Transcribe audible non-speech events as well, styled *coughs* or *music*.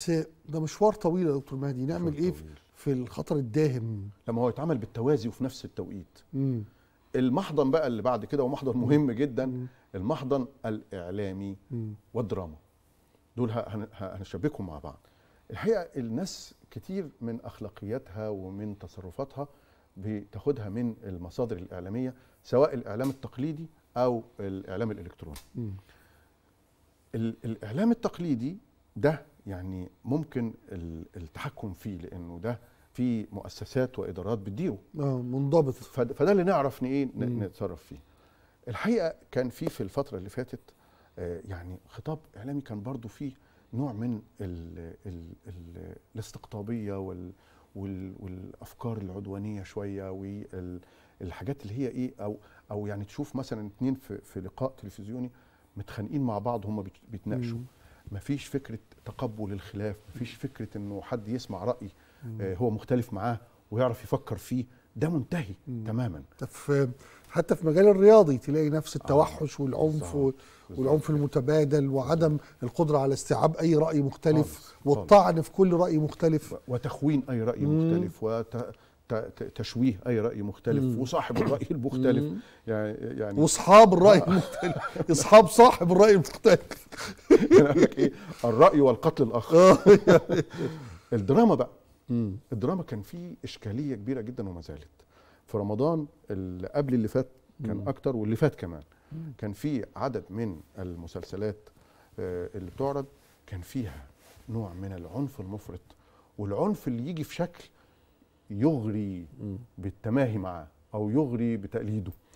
بس ده مشوار طويل يا دكتور مهدي نعمل ايه طويل. في الخطر الداهم لما هو يتعمل بالتوازي وفي نفس التوقيت مم. المحضن بقى اللي بعد كده ومحضن مهم جدا مم. المحضن الاعلامي مم. والدراما دول هنشبكهم مع بعض الحقيقه الناس كتير من اخلاقياتها ومن تصرفاتها بتاخدها من المصادر الاعلاميه سواء الاعلام التقليدي او الاعلام الالكتروني مم. الاعلام التقليدي ده يعني ممكن التحكم فيه لانه ده في مؤسسات وادارات بتديره اه منضبط فده اللي نعرف ايه نتصرف فيه الحقيقه كان في في الفتره اللي فاتت آه، يعني خطاب اعلامي كان برضو فيه نوع من الـ الـ الـ الاستقطابيه والـ والـ والافكار العدوانيه شويه والحاجات اللي هي ايه او او يعني تشوف مثلا اتنين في, في لقاء تلفزيوني متخانقين مع بعض هم بيتناقشوا مفيش فكره تقبل الخلاف مفيش فكره انه حد يسمع راي آه، هو مختلف معاه ويعرف يفكر فيه ده منتهي مم. تماما في حتى في مجال الرياضي تلاقي نفس آه، التوحش آه. والعنف بالزبط. والعنف المتبادل وعدم القدره على استيعاب اي راي مختلف والطعن في كل راي مختلف وتخوين اي راي مم. مختلف وت... تشويه اي راي مختلف مم. وصاحب *coughs* الراي المختلف يعني يعني واصحاب الراي *laughs* المختلف اصحاب صاحب الراي المختلف ايه الراي والقتل الاخر آه. *laughs* الدراما بقى الدراما كان في اشكاليه كبيره جدا وما زالت في رمضان اللي قبل اللي فات كان اكتر واللي فات كمان كان في عدد من المسلسلات آه، اللي بتعرض كان فيها نوع من العنف المفرط والعنف اللي يجي في شكل يغري بالتماهي معاه او يغري بتقليده